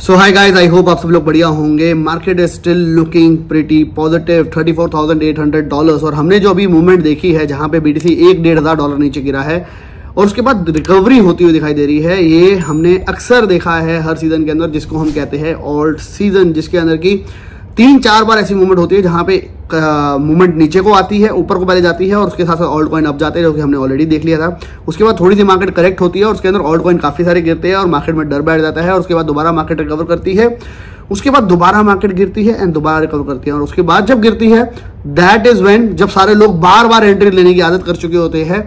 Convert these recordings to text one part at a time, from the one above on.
So hi guys I hope आप सब लोग बढ़िया होंगे market is still looking pretty positive 34,800 dollars और हमने जो अभी मूवमेंट देखी है जहां पे बीटीसी एक डेढ़ हज़ार डॉलर नीचे गिरा है और उसके बाद रिकवरी होती हुई दिखाई दे रही है ये हमने अक्सर देखा है हर सीज़न के अंदर जिसको हम कहते हैं ऑल्ट सीज़न जिसके अंदर की तीन चार बार ऐसी मूवमेंट होती है जहां पे मूवमेंट नीचे को आती है ऊपर को पहले जाती है और उसके साथ साथ ऑल्ड कॉइन अप जाते हैं जो कि हमने ऑलरेडी देख लिया था उसके बाद थोड़ी सी मार्केट करेक्ट होती है और उसके अंदर ऑल्ड कॉइन काफी सारे गिरते हैं और मार्केट में डर बैठ जाता है और उसके बाद दोबारा मार्केट रिकवर करती है उसके बाद दोबारा मार्केट गिरती है एंड दोबारा रिकवर करती है और उसके बाद जब गिरती है दैट इज वेन जब सारे लोग बार बार एंट्री लेने की आदत कर चुके होते हैं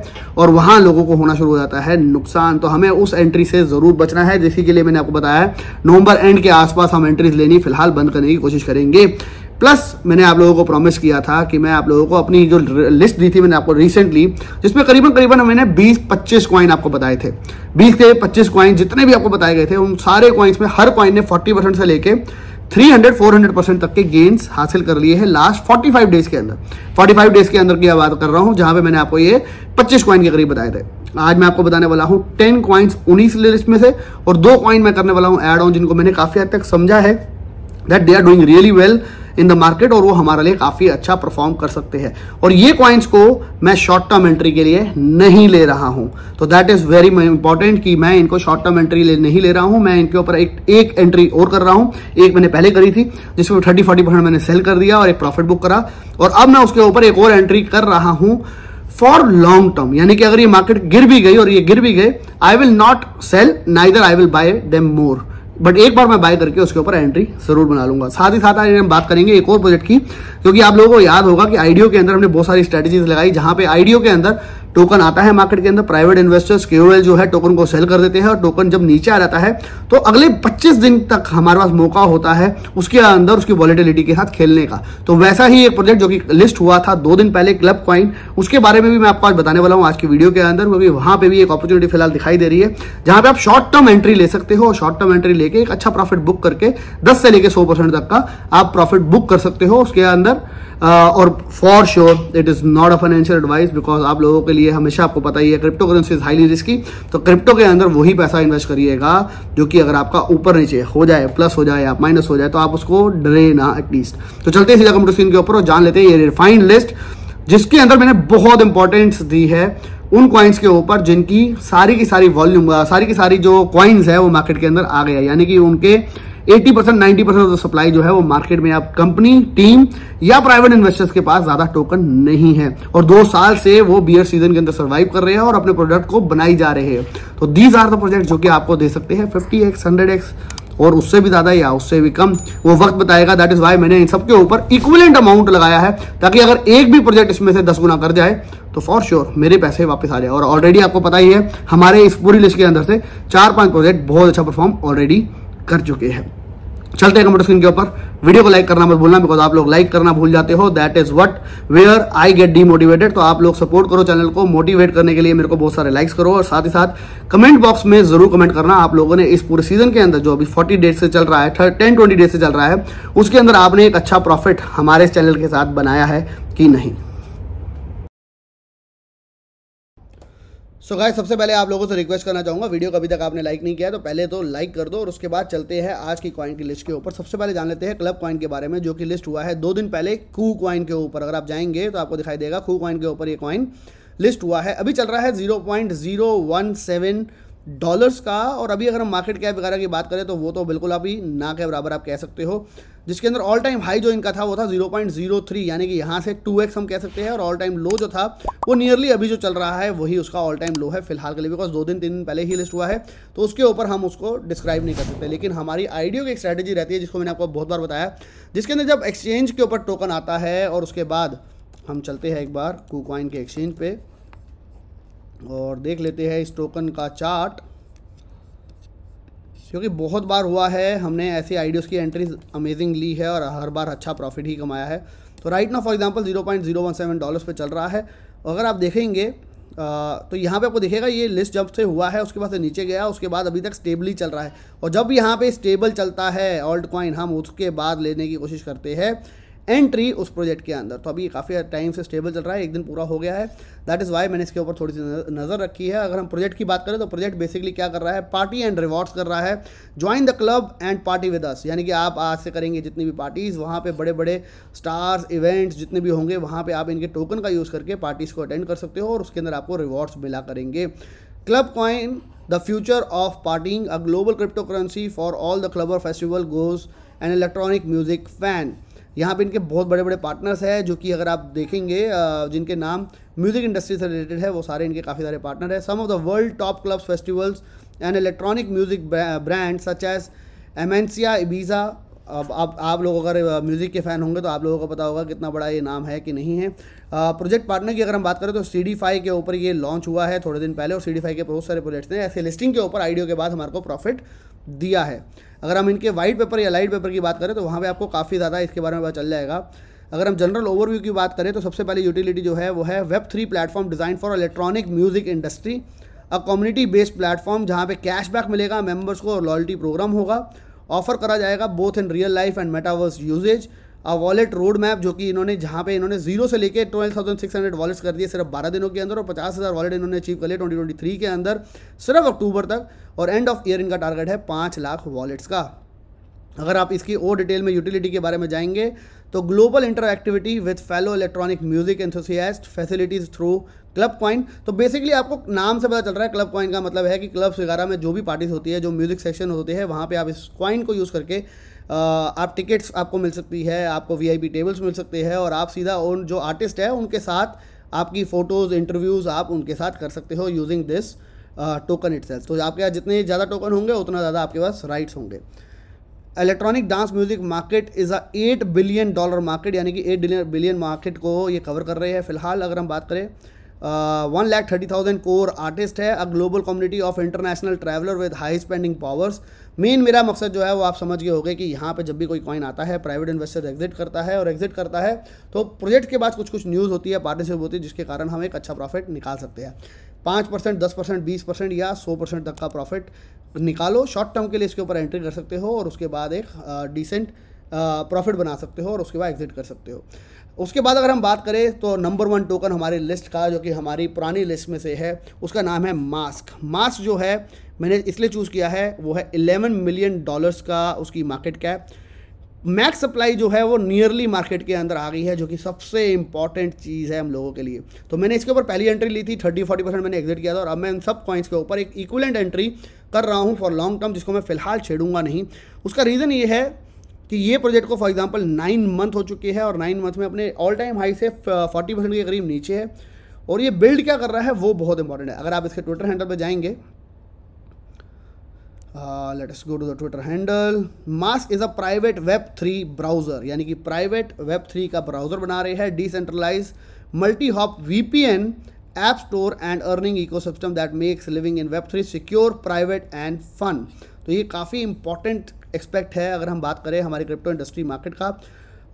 और वहां लोगों को होना शुरू हो जाता है नुकसान तो हमें उस एंट्री से जरूर बचना है जिसी के लिए मैंने आपको बताया है नवंबर एंड के आसपास हम एंट्रीज लेनी फिलहाल बंद करने की कोशिश करेंगे प्लस मैंने आप लोगों को प्रॉमिस किया था कि मैं आप लोगों को अपनी जो लिस्ट दी थी मैंने आपको रिसेंटली जिसमें करीबन करीबन मैंने 20-25 क्वाइन आपको बताए थे 20 के 25 क्वाइन जितने भी आपको बताए गए थे उन सारे क्वाइंस में हर क्वाइन ने 40 परसेंट से लेके 300 400 परसेंट तक के गेंस हासिल कर लिए हैं लास्ट 45 डेज के अंदर 45 डेज के अंदर की बात कर रहा हूं जहां पे मैंने आपको ये 25 क्वाइन के करीब बताए थे आज मैं आपको बताने वाला हूं 10 क्वाइंस उन्नीस लिस्ट में से और दो क्वाइन मैं करने वाला हूं एड ऑन जिनको मैंने काफी हद तक समझा है that they are doing really well in the market और वो हमारे लिए काफ़ी अच्छा परफॉर्म कर सकते हैं और ये क्वाइंस को मैं शॉर्ट टर्म एंट्री के लिए नहीं ले रहा हूं तो दैट इज़ वेरी इंपॉर्टेंट कि मैं इनको शॉर्ट टर्म एंट्री नहीं ले रहा हूं मैं इनके ऊपर एक एक एंट्री और कर रहा हूं एक मैंने पहले करी थी जिसमें थर्टी फोर्टी परसेंट मैंने सेल कर दिया और एक प्रॉफिट बुक करा और अब मैं उसके ऊपर एक और एंट्री कर रहा हूँ फॉर लॉन्ग टर्म यानी कि अगर ये मार्केट गिर भी गई और ये गिर भी गए I will not sell neither I will buy them more but एक बार मैं बाय करके उसके ऊपर एंट्री जरूर बना लूंगा साथ ही साथ आज हम बात करेंगे एक और प्रोजेक्ट की क्योंकि आप लोगों को याद होगा कि आइडियो के अंदर हमने बहुत सारी स्ट्रेटजीज लगाई जहां पे आईडियो के अंदर टोकन आता है मार्केट के अंदर प्राइवेट इन्वेस्टर्स के जो है टोकन को सेल कर देते हैं और टोकन जब नीचे आ जाता है तो अगले 25 दिन तक हमारे पास मौका होता है उसके अंदर उसकी वॉलिटिलिटी के साथ खेलने का तो वैसा ही एक प्रोजेक्ट जो कि लिस्ट हुआ था दो दिन पहले क्लब क्वाइन उसके बारे में भी मैं आपको आज बताने वाला हूँ आज की वीडियो के अंदर क्योंकि वहां पर भी एक अपॉर्चुनिटी फिलहाल दिखाई दे रही है जहां पर आप शॉर्ट टर्म एंट्री ले सकते हो शॉर्ट टर्म एंट्री लेके एक अच्छा प्रॉफिट बुक करके दस से लेकर सौ तक का आप प्रॉफिट बुक कर सकते हो उसके अंदर Uh, और for sure it is not a financial advice because आप लोगों के लिए हमेशा आपको पता ही है cryptocurrency is highly risky तो क्रिप्टो के अंदर वही पैसा इन्वेस्ट करिएगा जो कि अगर आपका ऊपर नीचे हो जाए प्लस हो जाए या माइनस हो जाए तो आप उसको डरे ना एटलीस्ट तो चलते हैं सीधा कंप्यूटर स्क्रीन के ऊपर और जान लेते हैं ये रिफाइंड लिस्ट जिसके अंदर मैंने बहुत इंपॉर्टेंस दी है उन क्वाइंस के ऊपर जिनकी सारी की सारी वॉल्यूम सारी की सारी जो क्वाइंस है वो मार्केट के अंदर आ गया यानी कि उनके eighty percent ninety percent of the supply जो है वो मार्केट में आप कंपनी टीम या प्राइवेट इन्वेस्टर्स के पास ज्यादा टोकन नहीं है और दो साल से वो बियर सीजन के अंदर सर्वाइव कर रहे हैं और अपने प्रोडक्ट को बनाई जा रहे हैं तो दीज आर द प्रोजेक्ट जो कि आपको दे सकते हैं फिफ्टी एक्स हंड्रेड एक्स और उससे भी ज्यादा या उससे भी कम वो वक्त बताएगा दैट इज वाई मैंने इन सबके ऊपर इक्वलेंट अमाउंट लगाया है ताकि अगर एक भी प्रोजेक्ट इसमें से दस गुना कर जाए तो फॉर श्योर sure, मेरे पैसे वापस आ जाए और ऑलरेडी आपको पता ही है हमारे इस पूरी लिस्ट के अंदर से चार पांच प्रोजेक्ट बहुत अच्छा परफॉर्म ऑलरेडी कर चुके हैं चलते हैं कंप्यूटर स्क्रीन के ऊपर वीडियो को लाइक करना मत भूलना बिकॉज आप लोग लाइक करना भूल जाते हो that is what where I get demotivated तो आप लोग सपोर्ट करो चैनल को मोटिवेट करने के लिए मेरे को बहुत सारे लाइक्स करो और साथ ही साथ कमेंट बॉक्स में जरूर कमेंट करना आप लोगों ने इस पूरे सीजन के अंदर जो अभी फोर्टी डेज से चल रहा है टेन ट्वेंटी डेज से चल रहा है उसके अंदर आपने एक अच्छा प्रॉफिट हमारे चैनल के साथ बनाया है कि नहीं सो so गाइस सबसे पहले आप लोगों से रिक्वेस्ट करना चाहूँगा वीडियो को अभी तक आपने लाइक नहीं किया तो पहले तो लाइक कर दो और उसके बाद चलते हैं आज की कॉइन की लिस्ट के ऊपर सबसे पहले जान लेते हैं क्लब कॉइन के बारे में जो कि लिस्ट हुआ है दो दिन पहले कू कॉइन के ऊपर अगर आप जाएंगे तो आपको दिखाई देगा कू कॉइन के ऊपर ये कॉइन लिस्ट हुआ है अभी चल रहा है zero point zero one seven dollars का और अभी अगर हम मार्केट कैप वगैरह की बात करें तो वो तो बिल्कुल अभी ना के बराबर आप कह सकते हो जिसके अंदर ऑल टाइम हाई जो इनका था वो था 0.03 यानी कि यहाँ से 2x हम कह सकते हैं और ऑल टाइम लो जो था वो नियरली अभी जो चल रहा है वही उसका ऑल टाइम लो है फिलहाल के लिए बिकॉज दो दिन तीन दिन पहले ही लिस्ट हुआ है तो उसके ऊपर हम उसको डिस्क्राइब नहीं कर सकते लेकिन हमारी आइडियो की एक स्ट्रैटेजी रहती है जिसको मैंने आपको बहुत बार बताया जिसके अंदर जब एक्सचेंज के ऊपर टोकन आता है और उसके बाद हम चलते हैं एक बार कूकॉइन के एक्सचेंज पर और देख लेते हैं इस टोकन का चार्ट क्योंकि बहुत बार हुआ है हमने ऐसे आइडियोज़ की एंट्रीज अमेजिंग ली है और हर बार अच्छा प्रॉफिट ही कमाया है तो राइट ना फॉर एग्जांपल 0.017 डॉलर्स पे चल रहा है अगर आप देखेंगे आ, तो यहाँ पे आपको दिखेगा ये लिस्ट जब से हुआ है उसके बाद से नीचे गया उसके बाद अभी तक स्टेबली चल रहा है और जब यहाँ पर स्टेबल चलता है ऑल्ट कॉइन हम उसके बाद लेने की कोशिश करते हैं एंट्री उस प्रोजेक्ट के अंदर तो अभी काफ़ी टाइम से स्टेबल चल रहा है एक दिन पूरा हो गया है दैट इज़ वाई मैंने इसके ऊपर थोड़ी सी नज़र रखी है अगर हम प्रोजेक्ट की बात करें तो प्रोजेक्ट बेसिकली क्या कर रहा है पार्टी एंड रिवॉर्ड्स कर रहा है join the club and party with us यानी कि आप आज से करेंगे जितनी भी पार्टीज़ वहाँ पर बड़े बड़े स्टार्स इवेंट्स जितने भी होंगे वहाँ पर आप इनके टोकन का यूज़ करके पार्टीज़ को अटेंड कर सकते हो और उसके अंदर आपको रिवॉर्ड्स मिला करेंगे club coin future of parting a global crypto currency for all the clubber festival goers and electronic music fan यहाँ पे इनके बहुत बड़े बड़े पार्टनर्स हैं जो कि अगर आप देखेंगे जिनके नाम म्यूज़िक इंडस्ट्री से रिलेटेड है वो सारे इनके काफ़ी सारे पार्टनर हैं some of the world top clubs festivals and electronic music brand such as Amnesia Ibiza अब आप आप लोग अगर म्यूज़िक के फ़ैन होंगे तो आप लोगों को पता होगा कितना बड़ा ये नाम है कि नहीं है प्रोजेक्ट पार्टनर की अगर हम बात करें तो सी डी फाई के ऊपर ये लॉन्च हुआ है थोड़े दिन पहले और सी डी फाई के बहुत सारे प्रोजेक्ट्स हैं ऐसे लिस्टिंग के ऊपर आइडियो के बाद हमारे को प्रॉफिट दिया है अगर हम इनके वाइट पेपर या लाइट पेपर की बात करें तो वहाँ पर आपको काफ़ी ज़्यादा इसके बारे में पता चल जाएगा अगर हम जनरल ओवरव्यू की बात करें तो सबसे पहले यूटिलिटी जो है वो है web three platform design for electronic music industry a community based platform जहाँ पे कैशबैक मिलेगा मेंबर्स को और लॉयल्टी प्रोग्राम होगा ऑफर करा जाएगा both in real life and metaverse usages wallet road map जो कि इन्होंने जहाँ पे इन्होंने जीरो से लेकर twelve thousand six hundred wallets कर दिए सिर्फ बारह दिनों के अंदर और पचास हज़ार वॉलेट इन्होंने अचीव कर लिए ट्वेंटी ट्वेंटी थ्री के अंदर सिर्फ अक्टूबर तक और एंड ऑफ ईयर इनका टारगेट है पाँच लाख वॉलेट्स का अगर आप इसकी और डिटेल में यूटिलिटी के बारे में जाएंगे तो global interactivity with fellow electronic music enthusiast facilities through club coin तो बेसिकली आपको नाम से पता चल रहा है क्लब कॉइन का मतलब है कि क्लब्स वगैरह में जो भी पार्टीज होती है जो म्यूजिक सेक्शन होते हैं वहाँ पे आप इस कॉइन को यूज़ करके आप टिकट्स आपको मिल सकती है आपको वीआईपी टेबल्स मिल सकते हैं और आप सीधा उन जो आर्टिस्ट है उनके साथ आपकी फ़ोटोज़ इंटरव्यूज़ आप उनके साथ कर सकते हो यूजिंग दिस टोकन इट तो आपके पास जितने ज़्यादा टोकन होंगे उतना ज़्यादा आपके पास राइट्स होंगे electronic dance music market is a eight billion dollar market यानी कि एट बिलियन मार्केट को ये कवर कर रहे हैं फिलहाल अगर हम बात करें one lakh thirty thousand core artist है a global community of international traveller with high spending powers मेन मेरा मकसद जो है वो आप समझ गए होगे कि यहाँ पे जब भी कोई कॉइन आता है प्राइवेट इन्वेस्टर एग्जिट करता है और एग्जिट करता है तो प्रोजेक्ट के बाद कुछ कुछ न्यूज़ होती है पार्टनरशिप होती है जिसके कारण हम एक अच्छा प्रॉफिट निकाल सकते हैं पाँच परसेंट दस परसेंट बीस परसेंट या सौ परसेंट तक का प्रॉफिट निकालो शॉर्ट टर्म के लिए इसके ऊपर एंट्री कर सकते हो और उसके बाद एक डिसेंट प्रॉफिट बना सकते हो और उसके बाद एग्जिट कर सकते हो उसके बाद अगर हम बात करें तो नंबर वन टोकन हमारी लिस्ट का जो कि हमारी पुरानी लिस्ट में से है उसका नाम है मास्क मास्क जो है मैंने इसलिए चूज़ किया है वो है इलेवन मिलियन डॉलर्स का उसकी मार्केट कैप मैक्स सप्लाई जो है वो नियरली मार्केट के अंदर आ गई है जो कि सबसे इंपॉर्टेंट चीज़ है हम लोगों के लिए तो मैंने इसके ऊपर पहली एंट्री ली थी थर्टी फोर्टी परसेंट मैंने एग्जिट किया था और अब मैं इन सब कॉइन्स के ऊपर एक इक्वलेंट एंट्री कर रहा हूँ फॉर लॉन्ग टर्म जिसको मैं फिलहाल छेड़ूंगा नहीं उसका रीज़न ये है कि ये प्रोजेक्ट को फॉर एग्जाम्पल नाइन मंथ हो चुके हैं और नाइन मंथ में अपने ऑल टाइम हाई से फोर्टी uh, परसेंट के करीब नीचे है और ये बिल्ड क्या कर रहा है वो बहुत इंपॉर्टेंट है अगर आप इसके ट्विटर हैंडल पर जाएंगे let's go to the Twitter handle Mask is a private web three browser यानी कि प्राइवेट वेब थ्री का ब्राउज़र बना रहे हैं decentralize multi hop V P N app store and earning ecosystem that makes living in web three secure private and fun तो ये काफ़ी important expect है अगर हम बात करें हमारी क्रिप्टो इंडस्ट्री मार्केट का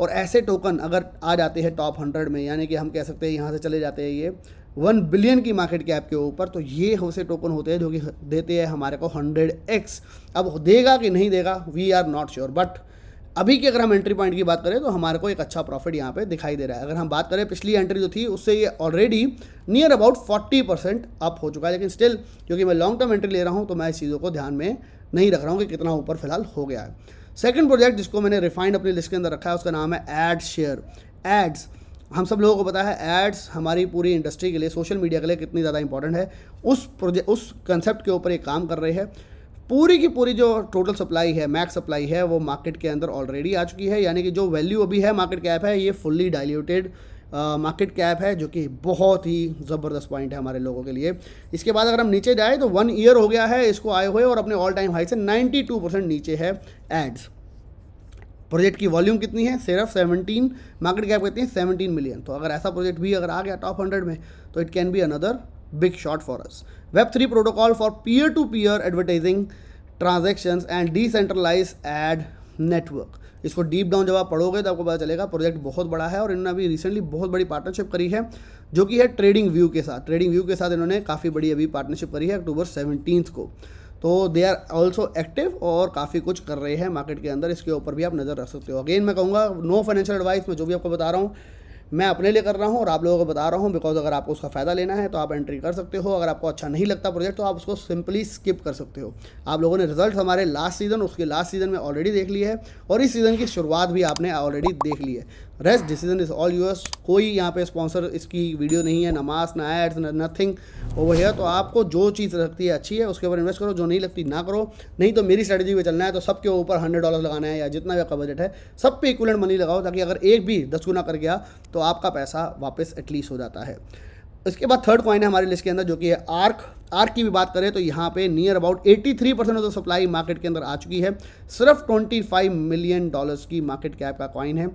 और ऐसे टोकन अगर आ जाते हैं टॉप हंड्रेड में यानी कि हम कह सकते हैं यहाँ से चले जाते हैं ये वन बिलियन की मार्केट कैप के ऊपर तो ये हमसे टोकन होते हैं जो कि देते हैं हमारे को हंड्रेड एक्स अब देगा कि नहीं देगा we are not sure but अभी की अगर हम एंट्री पॉइंट की बात करें तो हमारे को एक अच्छा प्रॉफिट यहाँ पे दिखाई दे रहा है अगर हम बात करें पिछली एंट्री जो थी उससे ये already near about 40 percent up हो चुका है लेकिन स्टिल क्योंकि मैं लॉन्ग टर्म एंट्री ले रहा हूँ तो मैं इस चीज़ों को ध्यान में नहीं रख रहा हूँ कि कितना ऊपर फिलहाल हो गया है सेकेंड प्रोजेक्ट जिसको मैंने रिफाइंड अपनी लिस्ट के अंदर रखा है उसका नाम है एड शेयर एड्स हम सब लोगों को पता है एड्स हमारी पूरी इंडस्ट्री के लिए सोशल मीडिया के लिए कितनी ज़्यादा इंपॉर्टेंट है उस प्रोजेक्ट उस कंसेप्ट के ऊपर ये काम कर रहे हैं पूरी की पूरी जो टोटल सप्लाई है मैक्स सप्लाई है वो मार्केट के अंदर ऑलरेडी आ चुकी है यानी कि जो वैल्यू अभी है मार्केट कैप है ये फुल्ली डाइल्यूटेड मार्केट कैप है जो कि बहुत ही ज़बरदस्त पॉइंट है हमारे लोगों के लिए इसके बाद अगर हम नीचे जाए तो वन ईयर हो गया है इसको आए हुए और अपने ऑल टाइम हाई से 92 परसेंट नीचे है एड्स प्रोजेक्ट की वॉल्यूम कितनी है सिर्फ सेवनटीन मार्केट कैप कहते हैं सेवनटीन मिलियन तो अगर ऐसा प्रोजेक्ट भी अगर आ गया टॉप हंड्रेड में तो it can be another big shot for us web three protocol for peer to peer advertising transaction and decentralize ad network इसको डीप डाउन जब आप पढ़ोगे तो आपको पता चलेगा प्रोजेक्ट बहुत बड़ा है और इन्होंने अभी रिसेंटली बहुत बड़ी पार्टनरशिप करी है जो कि है ट्रेडिंग व्यू के साथ ट्रेडिंग व्यू के साथ इन्होंने काफ़ी बड़ी अभी पार्टनरशिप करी है अक्टूबर सेवनटीन को तो दे आर ऑल्सो एक्टिव और काफ़ी कुछ कर रहे हैं मार्केट के अंदर इसके ऊपर भी आप नज़र रख सकते हो अगेन मैं कहूँगा नो फाइनेंशियल एडवाइस मैं जो भी आपको बता रहा हूँ मैं अपने लिए कर रहा हूँ और आप लोगों को बता रहा हूँ बिकॉज अगर आपको उसका फ़ायदा लेना है तो आप एंट्री कर सकते हो अगर आपको अच्छा नहीं लगता प्रोजेक्ट तो आप उसको सिंपली स्किप कर सकते हो आप लोगों ने रिजल्ट हमारे लास्ट सीज़न उसके लास्ट सीज़न में ऑलरेडी देख ली है और इस सीज़न की शुरुआत भी आपने ऑलरेडी देख ली है rest decision is all yours कोई यहाँ पे स्पॉन्सर इसकी वीडियो नहीं है नमाज ना एड्स ना नथिंग ओवर है तो आपको जो चीज़ लगती है अच्छी है उसके ऊपर इन्वेस्ट करो जो नहीं लगती ना करो नहीं तो मेरी स्ट्रेटजी पे चलना है तो सबके ऊपर हंड्रेड डॉलर लगाना है या जितना भी आपका बजट है सब पे इक्वलेंट मनी लगाओ ताकि अगर एक भी दस गुना कर गया तो आपका पैसा वापस एटलीस्ट हो जाता है इसके बाद थर्ड कॉइन है हमारी लिस्ट के अंदर जो कि है आर्क आर्क की भी बात करें तो यहाँ पे near about 83 percent of the supply market के अंदर आ चुकी है सिर्फ 25 मिलियन डॉलर्स की मार्केट कैप का कॉइन है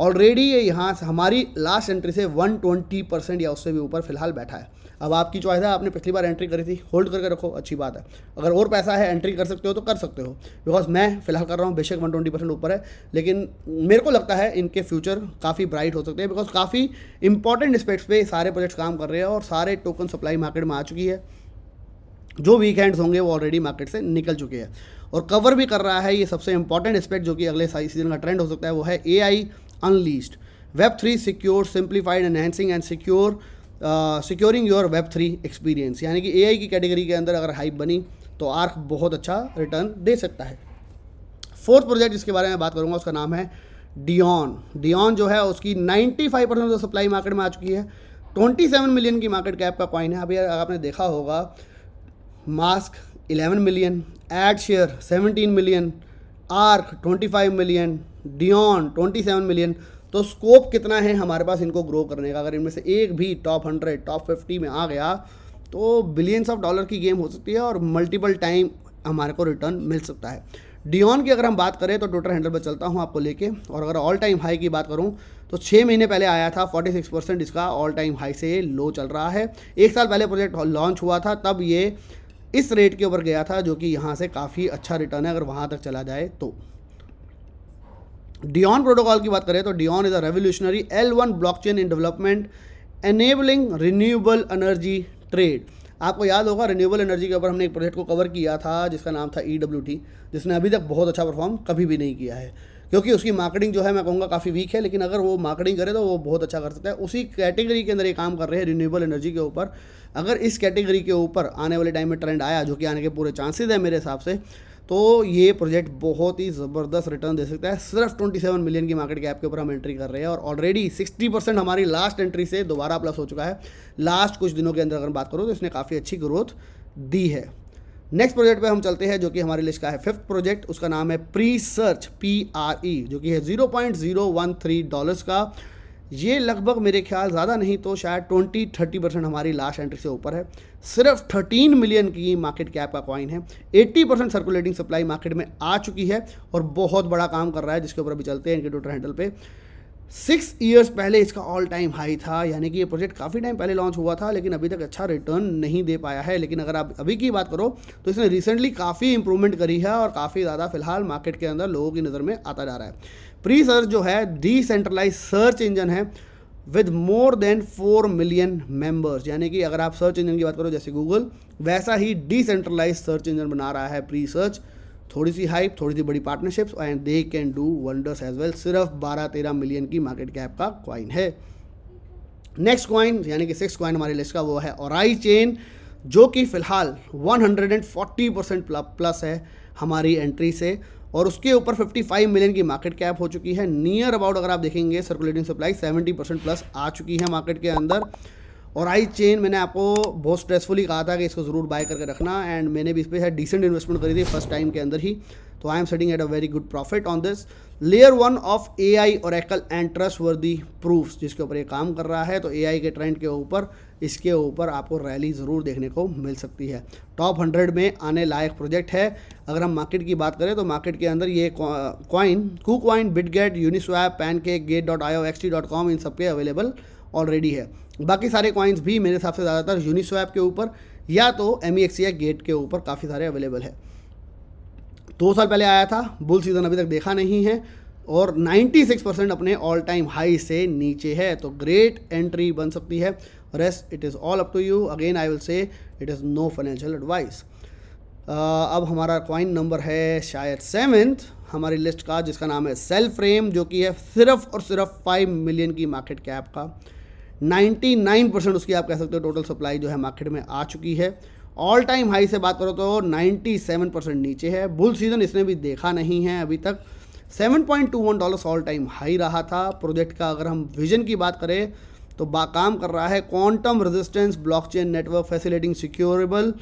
ऑलरेडी ये यहाँ से हमारी लास्ट एंट्री से 120 परसेंट या उससे भी ऊपर फिलहाल बैठा है अब आपकी चॉइस है आपने पिछली बार एंट्री करी थी होल्ड करके रखो अच्छी बात है अगर और पैसा है एंट्री कर सकते हो तो कर सकते हो बिकॉज मैं फिलहाल कर रहा हूँ बेशक 120 परसेंट ऊपर है लेकिन मेरे को लगता है इनके फ्यूचर काफ़ी ब्राइट हो सकते हैं बिकॉज काफ़ी इंपॉर्टेंट स्पेक्ट्स पे सारे प्रोजेक्ट्स काम कर रहे हैं और सारे टोकन सप्लाई मार्केट में आ चुकी है जो वीकेंड्स होंगे वो ऑलरेडी मार्केट से निकल चुके हैं और कवर भी कर रहा है ये सबसे इंपॉर्टेंट एस्पेक्ट जो कि अगले सीजन का ट्रेंड हो सकता है वो है a unleashed. Web3 secure, simplified, enhancing and secure securing your web three experience यानी कि आई की कैटेगरी के अंदर अगर हाइप बनी तो आर्क बहुत अच्छा रिटर्न दे सकता है फोर्थ प्रोजेक्ट जिसके बारे में बात करूंगा उसका नाम है डियॉन डियॉन जो है उसकी 95 परसेंट सप्लाई मार्केट में आ चुकी है 27 मिलियन की मार्केट कैप का कॉइन है अभी आपने देखा होगा Mask 11 million ad share 17 million Arc 25 million Dione twenty seven million तो स्कोप कितना है हमारे पास इनको ग्रो करने का अगर इनमें से एक भी टॉप हंड्रेड टॉप फिफ्टी में आ गया तो बिलियंस ऑफ डॉलर की गेम हो सकती है और मल्टीपल टाइम हमारे को रिटर्न मिल सकता है डियॉन की अगर हम बात करें तो ट्विटर हैंडल पर चलता हूँ आपको लेके और अगर ऑल टाइम हाई की बात करूँ तो छः महीने पहले आया था 46 परसेंट इसका ऑल टाइम हाई से लो चल रहा है एक साल पहले प्रोजेक्ट लॉन्च हुआ था तब ये इस रेट के ऊपर गया था जो कि यहाँ से काफ़ी अच्छा रिटर्न है अगर वहाँ तक चला जाए तो डिओन प्रोटोकॉल की बात करें तो Dione is a revolutionary L one blockchain in development enabling renewable energy trade आपको याद होगा रिन्यूएबल एनर्जी के ऊपर हमने एक प्रोजेक्ट को कवर किया था जिसका नाम था ई e जिसने अभी तक बहुत अच्छा परफॉर्म कभी भी नहीं किया है क्योंकि उसकी मार्केटिंग जो है मैं कहूँगा काफ़ी वीक है लेकिन अगर वो मार्केटिंग करे तो वो बहुत अच्छा कर सकता है उसी कैटेगरी के अंदर ये काम कर रहे हैं रिन्यूएबल एनर्जी के ऊपर अगर इस कैटेगरी के ऊपर आने वाले टाइम में ट्रेंड आया जो कि आने के पूरे चांसेज है मेरे हिसाब से तो ये प्रोजेक्ट बहुत ही ज़बरदस्त रिटर्न दे सकता है सिर्फ 27 मिलियन की मार्केट कैप के ऊपर हम एंट्री कर रहे हैं और ऑलरेडी 60 परसेंट हमारी लास्ट एंट्री से दोबारा प्लस हो चुका है लास्ट कुछ दिनों के अंदर अगर बात करो तो इसने काफ़ी अच्छी ग्रोथ दी है नेक्स्ट प्रोजेक्ट पे हम चलते हैं जो कि हमारी लिस्ट का है फिफ्थ प्रोजेक्ट उसका नाम है Presearch P R E जो कि है zero point zero one three dollars का ये लगभग मेरे ख्याल ज़्यादा नहीं तो शायद ट्वेंटी थर्टी परसेंट हमारी लास्ट एंट्री से ऊपर है सिर्फ थर्टीन मिलियन की मार्केट कैप का कॉइन है eighty percent circulating supply market में आ चुकी है और बहुत बड़ा काम कर रहा है जिसके ऊपर अभी चलते हैं इनके ट्विटर हैंडल पर सिक्स ईयर्स पहले इसका ऑल टाइम हाई था यानी कि ये प्रोजेक्ट काफ़ी टाइम पहले लॉन्च हुआ था लेकिन अभी तक अच्छा रिटर्न नहीं दे पाया है लेकिन अगर आप अभी की बात करो तो इसने रिसेंटली काफ़ी इंप्रूवमेंट करी है और काफ़ी ज़्यादा फिलहाल मार्केट के अंदर लोगों की नज़र में आता जा रहा है प्री सर्च जो है डिसेंट्रलाइज सर्च इंजन है with more than four million members यानी कि अगर आप सर्च इंजन की बात करो जैसे गूगल वैसा ही डिसेंट्रलाइज सर्च इंजन बना रहा है प्री सर्च थोड़ी सी हाइप थोड़ी सी बड़ी partnerships and they can do wonders as well सिर्फ 12-13 मिलियन की मार्केट कैप का क्वाइन है नेक्स्ट क्वाइन यानी कि सिक्स क्वाइन हमारी लिस्ट का वो है और आई चेन जो कि फिलहाल 140 परसेंट प्लस है हमारी एंट्री से और उसके ऊपर 55 मिलियन की मार्केट कैप हो चुकी है नियर अबाउट अगर आप देखेंगे सर्कुलेटिंग सप्लाई 70 परसेंट प्लस आ चुकी है मार्केट के अंदर और आई चेन मैंने आपको बहुत स्ट्रेसफुली कहा था कि इसको ज़रूर बाय करके रखना एंड मैंने भी इस पर शायद डिसेंट इन्वेस्टमेंट करी थी फर्स्ट टाइम के अंदर ही तो I am setting at a very good profit on this layer one of A I और एकल एंड ट्रस्ट वर्दी प्रूफ जिसके ऊपर ये काम कर रहा है तो ए आई के ट्रेंड के ऊपर इसके ऊपर आपको रैली ज़रूर देखने को मिल सकती है टॉप हंड्रेड में आने लायक प्रोजेक्ट है अगर हम मार्केट की बात करें तो मार्केट के अंदर ये coin KuCoin Bitget Uniswap pancake Gate dot I O X T dot com इन सब के अवेलेबल ऑलरेडी है बाकी सारे कॉइन्स भी मेरे हिसाब से ज़्यादातर यूनिस्वैप के ऊपर या तो एम या गेट के ऊपर काफ़ी सारे अवेलेबल है दो साल पहले आया था बुल सीज़न अभी तक देखा नहीं है और 96 परसेंट अपने ऑल टाइम हाई से नीचे है तो ग्रेट एंट्री बन सकती है rest it is all up to you again I will say it is no financial advice अब हमारा कॉइन नंबर है शायद सेवेंथ हमारी लिस्ट का जिसका नाम है सेल फ्रेम जो कि है सिर्फ और सिर्फ फाइव मिलियन की मार्केट कैप का 99 परसेंट उसकी आप कह सकते हो टोटल सप्लाई जो है मार्केट में आ चुकी है ऑल टाइम हाई से बात करो तो 97 परसेंट नीचे है बुल सीजन इसने भी देखा नहीं है अभी तक 7.21 डॉलर ऑल टाइम हाई रहा था प्रोजेक्ट का अगर हम विजन की बात करें तो काम कर रहा है quantum resistance blockchain network facilitating securable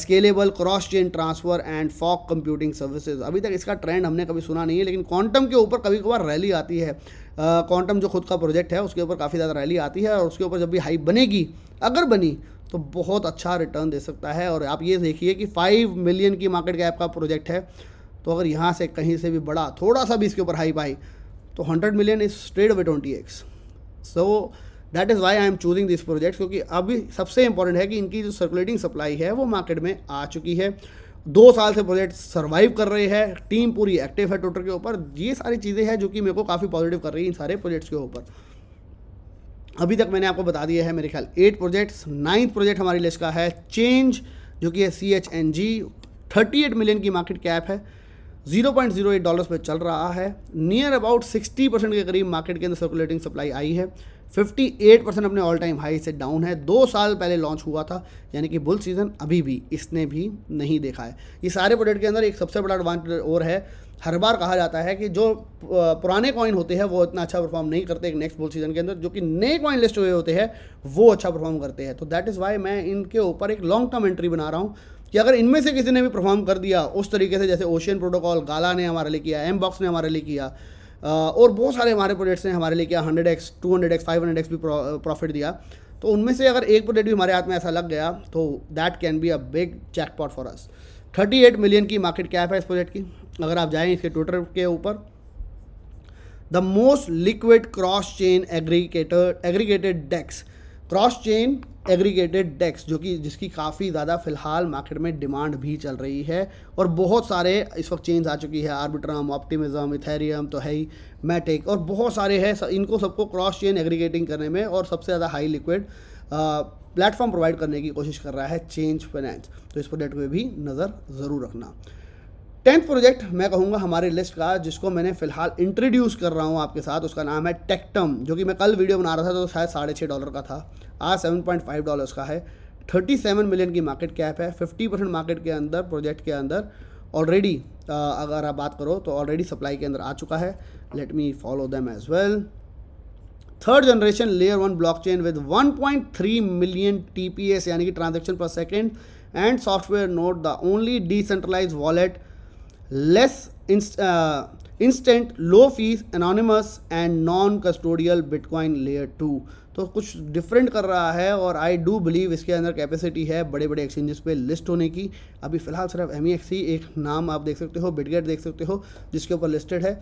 scalable cross chain transfer and fog computing services अभी तक इसका ट्रेंड हमने कभी सुना नहीं है लेकिन क्वांटम के ऊपर कभी कभार रैली आती है क्वांटम जो खुद का प्रोजेक्ट है उसके ऊपर काफ़ी ज़्यादा रैली आती है और उसके ऊपर जब भी हाइप बनेगी अगर बनी तो बहुत अच्छा रिटर्न दे सकता है और आप ये देखिए कि फाइव मिलियन की मार्केट कैप का प्रोजेक्ट है तो अगर यहाँ से कहीं से भी बड़ा थोड़ा सा भी इसके ऊपर हाइप आई तो hundred million is straight away twenty X so that is why I am choosing this project क्योंकि अभी सबसे इंपॉर्टेंट है कि इनकी जो सर्कुलेटिंग सप्लाई है वो मार्केट में आ चुकी है दो साल से प्रोजेक्ट सर्वाइव कर रही है टीम पूरी एक्टिव है ट्विटर के ऊपर ये सारी चीज़ें हैं जो कि मेरे को काफ़ी पॉजिटिव कर रही है इन सारे प्रोजेक्ट्स के ऊपर अभी तक मैंने आपको बता दिया है मेरे ख्याल एट प्रोजेक्ट्स नाइन्थ प्रोजेक्ट हमारी लिस्ट का है चेंज जो कि है C H N G thirty eight million की मार्केट कैप है zero point zero eight dollars पर चल रहा है नियर अबाउट सिक्सटी परसेंट के करीब मार्केट के अंदर सर्कुलेटिंग सप्लाई आई है 58 परसेंट अपने ऑल टाइम हाई से डाउन है दो साल पहले लॉन्च हुआ था यानी कि बुल सीज़न अभी भी इसने भी नहीं देखा है ये सारे प्रोडक्ट के अंदर एक सबसे बड़ा एडवांटेज और है हर बार कहा जाता है कि जो पुराने कॉइन होते हैं वो इतना अच्छा परफॉर्म नहीं करते नेक्स्ट बुल सीजन के अंदर जो कि नए कॉइन लिस्ट हुए होते हैं वो अच्छा परफॉर्म करते हैं तो दैट इज़ वाई मैं इनके ऊपर एक लॉन्ग टर्म एंट्री बना रहा हूँ कि अगर इनमें से किसी ने भी परफॉर्म कर दिया उस तरीके से जैसे ओशियन प्रोटोकॉल गाला ने हमारे लिए किया एम बॉक्स ने हमारे लिए किया और बहुत सारे हमारे प्रोजेक्ट्स ने हमारे लिए क्या hundred X two hundred X five hundred X भी प्रॉफिट दिया तो उनमें से अगर एक प्रोजेक्ट भी हमारे हाथ में ऐसा लग गया तो that can be a big pot for us thirty eight million की मार्केट कैप है इस प्रोजेक्ट की अगर आप जाएँ इसके ट्विटर के ऊपर the most liquid cross chain aggregator aggregated DEX cross chain aggregated DEX जो कि जिसकी काफ़ी ज़्यादा फिलहाल मार्केट में डिमांड भी चल रही है और बहुत सारे इस वक्त चेंज आ चुकी है आर्बिट्रम ऑप्टिमिज़म इथेरियम तो है ही मैटेक और बहुत सारे हैं इनको सबको क्रॉस चेन एग्रीगेटिंग करने में और सबसे ज़्यादा हाई लिक्विड प्लेटफॉर्म प्रोवाइड करने की कोशिश कर रहा है चेंज फाइनेंस तो इस प्रोडक्ट में भी नज़र ज़रूर रखना टेंथ प्रोजेक्ट मैं कहूँगा हमारे लिस्ट का जिसको मैंने फिलहाल इंट्रोड्यूस कर रहा हूँ आपके साथ उसका नाम है टेक्टम जो कि मैं कल वीडियो बना रहा था तो शायद साढ़े छः डॉलर का था आज सेवन पॉइंट फाइव डॉलर्स का है थर्टी सेवन मिलियन की मार्केट कैप है फिफ्टी परसेंट मार्केट के अंदर प्रोजेक्ट के अंदर ऑलरेडी अगर आप बात करो तो ऑलरेडी सप्लाई के अंदर आ चुका है let me follow them as well third generation layer one blockchain with one point three million T P S यानी कि transaction per second and software note the only decentralize wallet less inst uh, instant low fees anonymous and non custodial bitcoin layer two तो कुछ different कर रहा है और I do believe इसके अंदर कैपेसिटी है बड़े बड़े एक्सचेंजेस पे लिस्ट होने की अभी फ़िलहाल सिर्फ एम e एक नाम आप देख सकते हो बिटगेट देख सकते हो जिसके ऊपर लिस्टेड है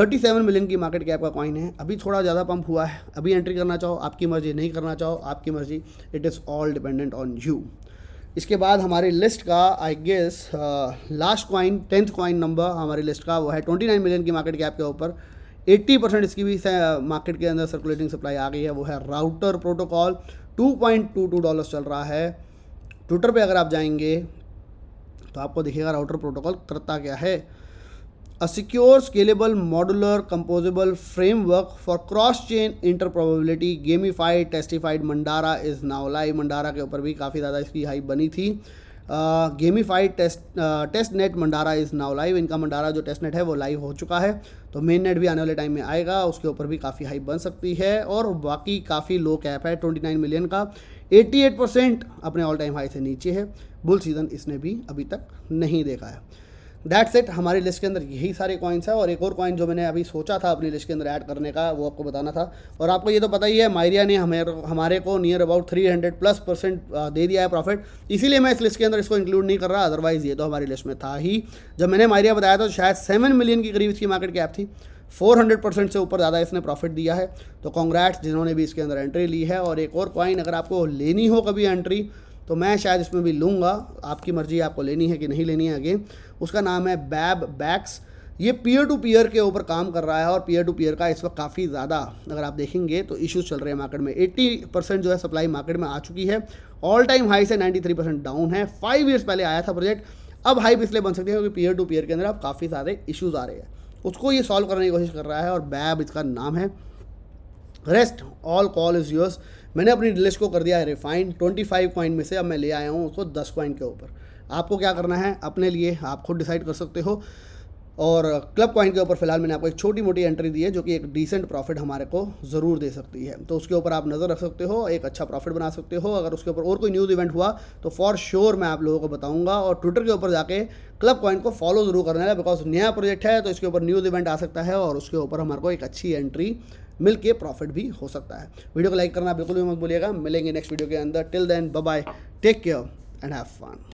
37 मिलियन की मार्केट कैप का कॉइन है अभी थोड़ा ज़्यादा पंप हुआ है अभी एंट्री करना चाहो आपकी मर्जी नहीं करना चाहो आपकी मर्जी it is all dependent on you इसके बाद हमारी लिस्ट का I guess last coin tenth coin number हमारी लिस्ट का वो है ट्वेंटी नाइन मिलियन की मार्केट कैप के ऊपर एट्टी परसेंट इसकी भी मार्केट uh, के अंदर सर्कुलेटिंग सप्लाई आ गई है वो है Router Protocol two point two two dollar चल रहा है ट्विटर पे अगर आप जाएंगे तो आपको दिखेगा राउटर प्रोटोकॉल करता क्या है a secure, scalable, modular, composable framework for cross-chain interprobability gamified, testified Mandara is now live. Mandara के ऊपर भी काफ़ी ज़्यादा इसकी हाइप बनी थी gamified test testnet Mandara is now live इनका मंडारा जो टेस्ट नेट है वो लाइव हो चुका है तो मेन नेट भी आने वाले टाइम में आएगा उसके ऊपर भी काफ़ी हाइप बन सकती है और बाकी काफ़ी लो कैप है 29 मिलियन का 88 परसेंट अपने ऑल टाइम हाई से नीचे है बुल सीज़न इसने भी अभी तक नहीं देखा है दैट्स इट हमारी लिस्ट के अंदर यही सारे कॉइन्स हैं और एक और कॉइन जो मैंने अभी सोचा था अपनी लिस्ट के अंदर ऐड करने का वो आपको बताना था और आपको ये तो पता ही है मायरिया ने हमें हमारे को नियर अबाउट 300 प्लस परसेंट दे दिया है प्रॉफिट इसीलिए मैं इस लिस्ट के अंदर इसको इंक्लूड नहीं कर रहा अदरवाइज़ ये तो हमारी लिस्ट में था ही जब मैंने मायरिया बताया तो शायद सेवन मिलियन के करीब इसकी मार्केट कैप थी 400 परसेंट से ऊपर ज़्यादा इसने प्रॉफिट दिया है तो कॉन्ग्रेट्स जिन्होंने भी इसके अंदर एंट्री ली है और एक और कॉइन अगर आपको लेनी हो कभी एंट्री तो मैं शायद इसमें भी लूँगा आपकी मर्ज़ी आपको लेनी है कि नहीं लेनी है अगेन उसका नाम है बैब बैक्स ये पीयर टू पीयर के ऊपर काम कर रहा है और पीयर टू पीयर का इस वक्त काफ़ी ज़्यादा अगर आप देखेंगे तो इश्यूज चल रहे हैं मार्केट में 80 परसेंट जो है सप्लाई मार्केट में आ चुकी है ऑल टाइम हाई से 93 परसेंट डाउन है फाइव ईयर्स पहले आया था प्रोजेक्ट अब हाई इसलिए बन सकती है क्योंकि पीयर टू पीयर के अंदर अब काफ़ी सारे इशूज़ आ रहे हैं उसको ये सॉल्व करने की कोशिश कर रहा है और बैब इसका नाम है rest all call is yours मैंने अपनी लिस्ट को कर दिया है रिफाइन 25 कॉइन में से अब मैं ले आया हूँ उसको 10 कॉइन के ऊपर आपको क्या करना है अपने लिए आप खुद डिसाइड कर सकते हो और क्लब कॉइन के ऊपर फिलहाल मैंने आपको एक छोटी मोटी एंट्री दी है जो कि एक डिसेंट प्रॉफिट हमारे को ज़रूर दे सकती है तो उसके ऊपर आप नज़र रख सकते हो एक अच्छा प्रॉफिट बना सकते हो अगर उसके ऊपर और कोई न्यूज़ इवेंट हुआ तो फॉर श्योर मैं आप लोगों को बताऊंगा और ट्विटर के ऊपर जाके क्लब कॉइन को फॉलो ज़रूर करना है बिकॉज नया प्रोजेक्ट है तो इसके ऊपर न्यूज़ इवेंट आ सकता है और उसके ऊपर हमारे को एक अच्छी एंट्री मिलकर प्रॉफिट भी हो सकता है वीडियो को लाइक करना बिल्कुल भी मत बोलिएगा मिलेंगे नेक्स्ट वीडियो के अंदर till then bye take care and have fun